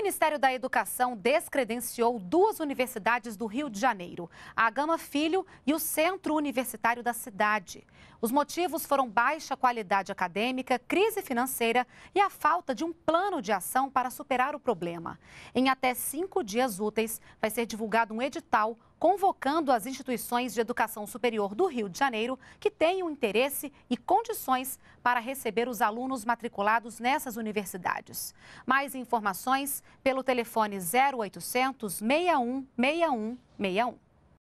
Ministério da Educação descredenciou duas universidades do Rio de Janeiro, a Gama Filho e o Centro Universitário da cidade. Os motivos foram baixa qualidade acadêmica, crise financeira e a falta de um plano de ação para superar o problema. Em até cinco dias úteis, vai ser divulgado um edital convocando as instituições de educação superior do Rio de Janeiro que tenham interesse e condições para receber os alunos matriculados nessas universidades. Mais informações pelo telefone 0800 61 61 61.